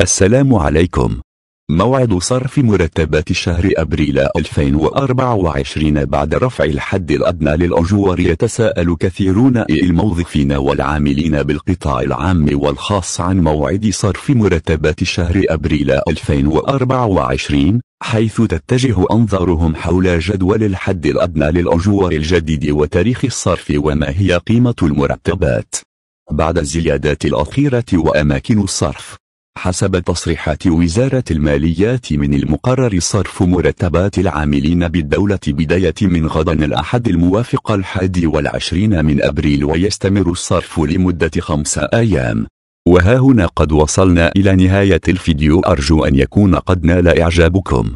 السلام عليكم موعد صرف مرتبات شهر أبريل 2024 بعد رفع الحد الأدنى للأجور يتساءل كثيرون إيه الموظفين والعاملين بالقطاع العام والخاص عن موعد صرف مرتبات شهر أبريل 2024 حيث تتجه أنظارهم حول جدول الحد الأدنى للأجور الجديد وتاريخ الصرف وما هي قيمة المرتبات بعد الزيادات الأخيرة وأماكن الصرف حسب تصريحات وزارة الماليات من المقرر صرف مرتبات العاملين بالدولة بداية من غدا الأحد الموافق الحادي والعشرين من أبريل ويستمر الصرف لمدة خمسة أيام وها هنا قد وصلنا إلى نهاية الفيديو أرجو أن يكون قد نال إعجابكم